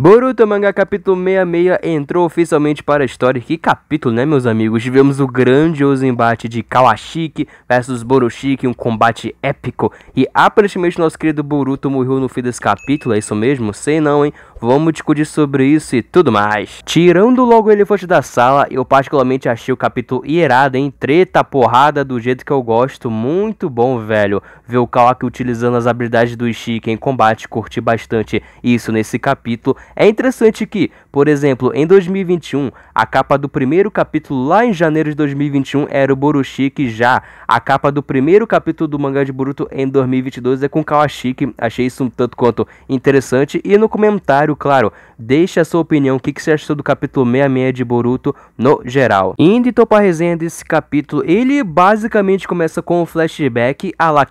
Boruto Manga capítulo 66 entrou oficialmente para a história. Que capítulo, né, meus amigos? Tivemos o grandioso embate de Kawashiki versus Borushiki, um combate épico. E aparentemente nosso querido Boruto morreu no fim desse capítulo, é isso mesmo? Sei não, hein? Vamos discutir sobre isso e tudo mais. Tirando logo o elefante da sala, eu particularmente achei o capítulo irado, hein? Treta, porrada, do jeito que eu gosto. Muito bom, velho. Ver o Kawaki utilizando as habilidades do Ishiki em combate, curti bastante isso nesse capítulo. É interessante que, por exemplo, em 2021, a capa do primeiro capítulo lá em janeiro de 2021 era o Borushiki já. A capa do primeiro capítulo do mangá de Boruto em 2022 é com Kawashiki. Achei isso um tanto quanto interessante. E no comentário comentário claro. Deixe a sua opinião, o que, que você achou do capítulo 66 de Boruto no geral. Indo então para a resenha desse capítulo, ele basicamente começa com um flashback a lá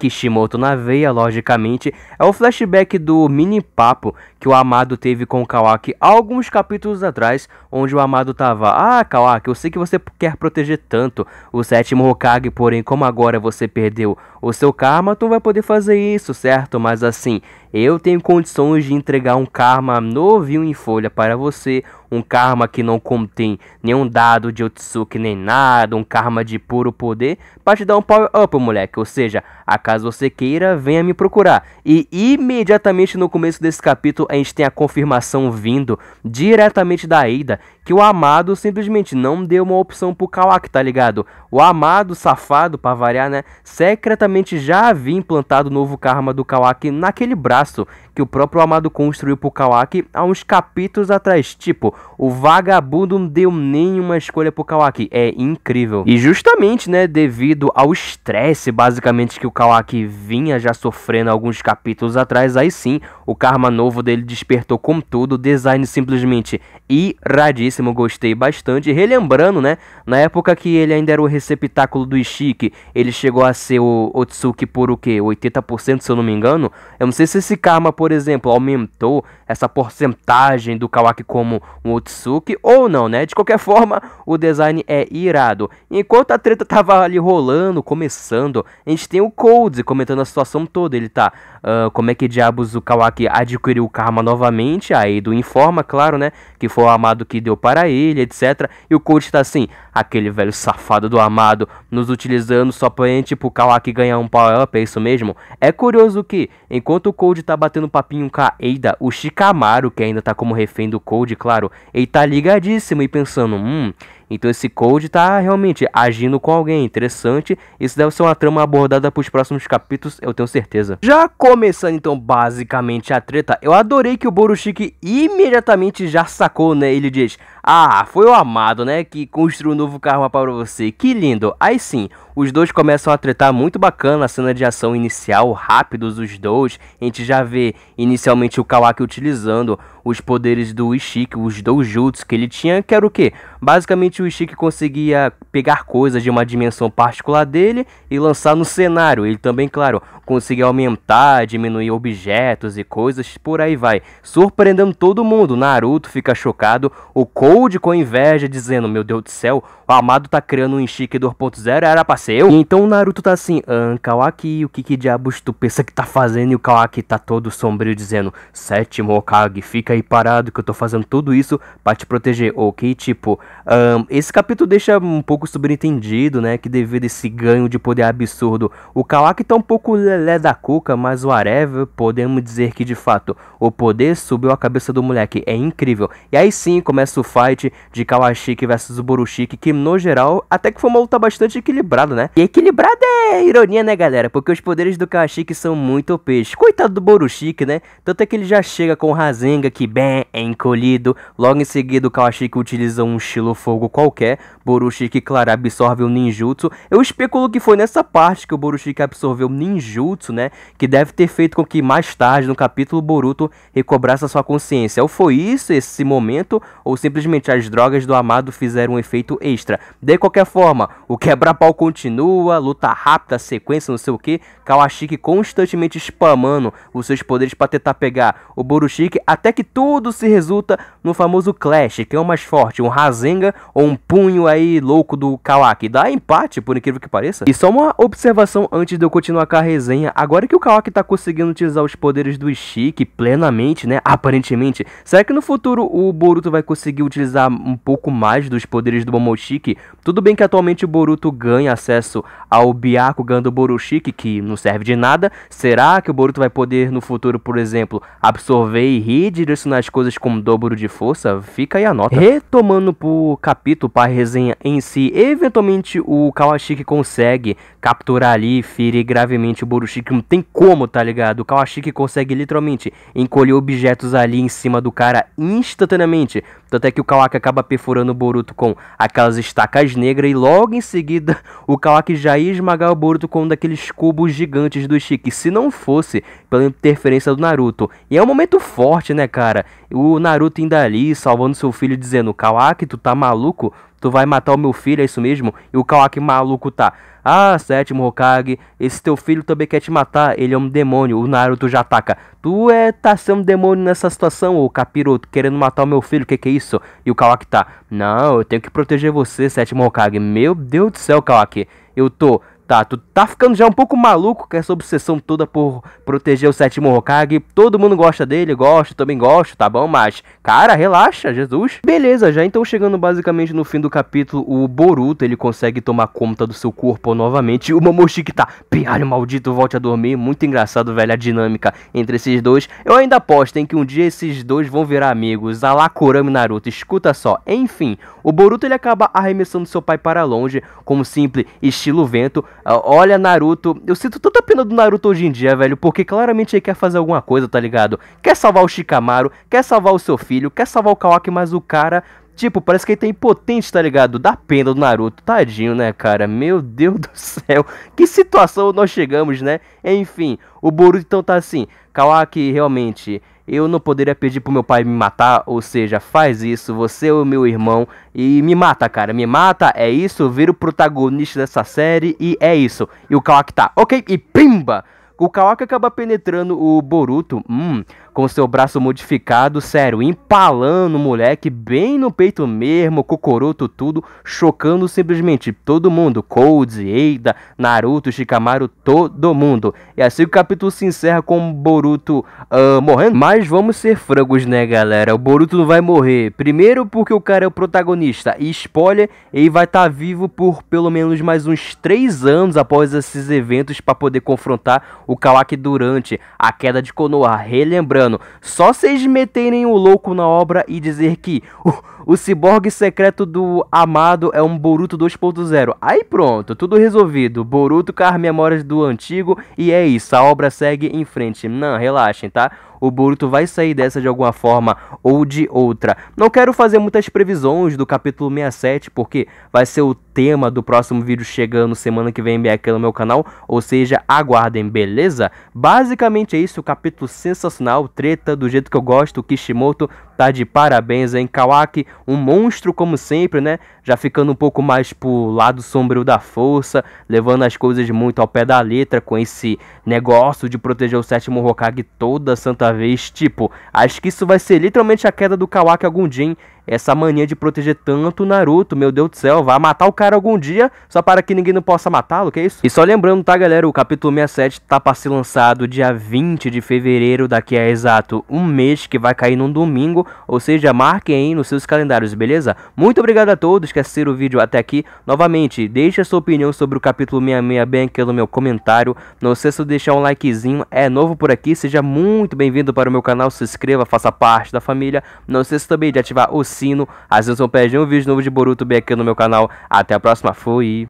na veia, logicamente. É o flashback do mini papo que o Amado teve com o Kawaki alguns capítulos atrás, onde o Amado tava: Ah, Kawaki, eu sei que você quer proteger tanto o sétimo Hokage, porém, como agora você perdeu o seu karma, tu vai poder fazer isso, certo? Mas assim, eu tenho condições de entregar um karma novinho em folha para você, um karma que não contém nenhum dado de Otsuki nem nada, um karma de puro poder, pra te dar um power up, moleque. Ou seja, a caso você queira, venha me procurar. E imediatamente no começo desse capítulo, a gente tem a confirmação vindo diretamente da Aida que o amado simplesmente não deu uma opção pro Kawak, tá ligado? O amado safado, pra variar, né? Secretamente já havia implantado o novo karma do Kawak naquele braço que o próprio amado construiu pro Kawak há uns capítulos atrás. Tipo, o vagabundo não deu nenhuma escolha pro Kawak. É incrível. E justamente, né, devido ao estresse, basicamente, que o Kawak vinha já sofrendo alguns capítulos atrás, aí sim, o karma novo dele despertou com tudo, o design simplesmente irradíssimo gostei bastante. Relembrando, né, na época que ele ainda era o receptáculo do Ishiki, ele chegou a ser o Otsuki por o quê? 80%, se eu não me engano. Eu não sei se esse Karma, por exemplo, aumentou essa porcentagem do Kawaki como um Otsuki ou não, né? De qualquer forma, o design é irado. Enquanto a treta tava ali rolando, começando, a gente tem o Cold comentando a situação toda. Ele tá, uh, como é que diabos o Kawaki adquiriu o Karma novamente? Aí do informa, claro, né, que foi o amado que deu para para ele, etc. E o coach tá assim, aquele velho safado do amado, nos utilizando só pra gente, pro Kawaki ganhar um power-up, é isso mesmo? É curioso que, enquanto o Cold tá batendo papinho com a Eida, o Shikamaru, que ainda tá como refém do Cold, claro, ele tá ligadíssimo e pensando, hum... Então esse Cold tá realmente agindo com alguém interessante. Isso deve ser uma trama abordada para os próximos capítulos, eu tenho certeza. Já começando então basicamente a treta, eu adorei que o Borushiki imediatamente já sacou, né? Ele diz: ah, foi o amado, né? Que construiu um novo carro para você. Que lindo. Aí sim, os dois começam a tretar muito bacana a cena de ação inicial, rápidos os dois. A gente já vê inicialmente o Kawaki utilizando os poderes do Ishiki, os doujutsu que ele tinha, que era o quê? Basicamente o Ishiki conseguia pegar coisas de uma dimensão particular dele e lançar no cenário. Ele também, claro, conseguia aumentar, diminuir objetos e coisas, por aí vai. Surpreendendo todo mundo. Naruto fica chocado, o Kou Gold com inveja, dizendo: Meu Deus do céu, o Amado tá criando um Enchique 2.0, era pra ser eu. E então o Naruto tá assim: Ah, Kawaki, o que que diabos tu pensa que tá fazendo? E o Kawaki tá todo sombrio, dizendo: Sétimo Okage, fica aí parado que eu tô fazendo tudo isso pra te proteger, ok? Tipo, um, esse capítulo deixa um pouco subentendido, né? Que devido a esse ganho de poder absurdo, o Kawaki tá um pouco lelé da cuca, mas o Areve, podemos dizer que de fato o poder subiu a cabeça do moleque, é incrível. E aí sim começa o fight fight de Kawashiki versus Borushiki, que no geral até que foi uma luta bastante equilibrada, né? E equilibrada é ironia, né, galera? Porque os poderes do Kawashiki são muito OPs. Coitado do Borushiki, né? Tanto é que ele já chega com o Rasenga, que bem é encolhido. Logo em seguida, o Kawashiki utiliza um estilo fogo qualquer. Borushiki, claro, absorve o ninjutsu. Eu especulo que foi nessa parte que o Borushiki absorveu o ninjutsu, né? Que deve ter feito com que mais tarde, no capítulo, Boruto recobrasse a sua consciência. Ou foi isso, esse momento, ou simplesmente as drogas do amado fizeram um efeito extra. De qualquer forma, o quebra-pau continua, luta rápida, sequência, não sei o que. Kawashiki constantemente spamando os seus poderes para tentar pegar o Borushiki, até que tudo se resulta no famoso Clash, que é o mais forte, um Rasenga ou um punho aí louco do Kawaki. Dá empate, por incrível que pareça. E só uma observação antes de eu continuar com a resenha. Agora que o Kawaki tá conseguindo utilizar os poderes do Ishiki plenamente, né? Aparentemente, será que no futuro o Boruto vai conseguir utilizar utilizar um pouco mais dos poderes do Momoshiki. Tudo bem que atualmente o Boruto ganha acesso ao Byakugan do Borushiki, que não serve de nada. Será que o Boruto vai poder no futuro, por exemplo, absorver e redirecionar as coisas com dobro de força? Fica aí a nota. Retomando pro capítulo, para resenha em si, eventualmente o Kawashiki consegue capturar ali e ferir gravemente o Borushiki. Não tem como, tá ligado? O Kawashiki consegue literalmente encolher objetos ali em cima do cara instantaneamente. Tanto é que o Kawaki acaba perfurando o Boruto com aquelas estacas negras e logo em seguida o Kawaki já ia esmagar o Boruto com um daqueles cubos gigantes do Shiki. Se não fosse pela interferência do Naruto. E é um momento forte, né, cara? O Naruto indo ali, salvando seu filho, dizendo: Kawaki, tu tá maluco? Tu vai matar o meu filho, é isso mesmo? E o Kawaki maluco tá. Ah, sétimo Hokage, esse teu filho também quer te matar, ele é um demônio, o Naruto já ataca. Tu é, tá sendo demônio nessa situação, o Capiroto, querendo matar o meu filho, que que é isso? E o Kawaki tá, não, eu tenho que proteger você, sétimo Hokage. Meu Deus do céu, Kawaki, eu tô Tá, tu tá ficando já um pouco maluco com essa obsessão toda por proteger o sétimo Hokage. Todo mundo gosta dele, gosto, também gosto, tá bom? Mas, cara, relaxa, Jesus. Beleza, já então chegando basicamente no fim do capítulo, o Boruto, ele consegue tomar conta do seu corpo novamente. O Momoshiki tá, pialho maldito, volte a dormir. Muito engraçado, velho, a dinâmica entre esses dois. Eu ainda aposto, em que um dia esses dois vão virar amigos. Alakurami Naruto, escuta só. Enfim, o Boruto, ele acaba arremessando seu pai para longe, como simples estilo vento. Ah, olha Naruto. Eu sinto tanta pena do Naruto hoje em dia, velho, porque claramente ele quer fazer alguma coisa, tá ligado? Quer salvar o Shikamaru, quer salvar o seu filho, quer salvar o Kawaki, mas o cara Tipo, parece que ele tá impotente, tá ligado? Dá pena do Naruto. Tadinho, né, cara? Meu Deus do céu. Que situação nós chegamos, né? Enfim, o Boruto então tá assim. Kawaki realmente eu não poderia pedir pro meu pai me matar, ou seja, faz isso, você é o meu irmão, e me mata, cara, me mata, é isso, vira o protagonista dessa série e é isso. E o Kawaki tá, ok, e pimba! O Kawaki acaba penetrando o Boruto, hum, com seu braço modificado, sério, empalando o moleque bem no peito mesmo, cocoroto tudo, chocando simplesmente todo mundo, Cold, Eida, Naruto, Shikamaru, todo mundo. E assim o capítulo se encerra com o Boruto uh, morrendo, mas vamos ser frangos né galera, o Boruto não vai morrer, primeiro porque o cara é o protagonista, e spoiler, ele vai estar tá vivo por pelo menos mais uns 3 anos após esses eventos para poder confrontar o Kawaki durante a queda de Konoha, relembrando mano, só vocês meterem o louco na obra e dizer que o, o ciborgue secreto do amado é um Boruto 2.0. Aí pronto, tudo resolvido. Boruto, car memórias do antigo e é isso, a obra segue em frente. Não, relaxem, tá? O Boruto vai sair dessa de alguma forma ou de outra. Não quero fazer muitas previsões do capítulo 67, porque vai ser o tema do próximo vídeo chegando semana que vem aqui no meu canal, ou seja, aguardem, beleza? Basicamente é isso, o capítulo sensacional, treta do jeito que eu gosto, Kishimoto tá de parabéns, hein? Kawaki, um monstro como sempre, né? Já ficando um pouco mais pro lado sombrio da força, levando as coisas muito ao pé da letra com esse negócio de proteger o sétimo Hokage toda santa dessa vez. Tipo, acho que isso vai ser literalmente a queda do Kawaki algum dia, hein? essa mania de proteger tanto o Naruto, meu Deus do céu, vai matar o cara algum dia, só para que ninguém não possa matá-lo, que é isso? E só lembrando, tá, galera, o capítulo 67 tá para ser lançado dia 20 de fevereiro, daqui a exato um mês, que vai cair num domingo, ou seja, marquem aí nos seus calendários, beleza? Muito obrigado a todos que assistiram o vídeo até aqui. Novamente, deixe a sua opinião sobre o capítulo 66 bem aqui no meu comentário. Não se esqueça de deixar um likezinho, é novo por aqui, seja muito bem-vindo para o meu canal, se inscreva, faça parte da família. Não se esqueça também de ativar o assino. Às vezes eu perdi um vídeo novo de Boruto bem no meu canal. Até a próxima, fui!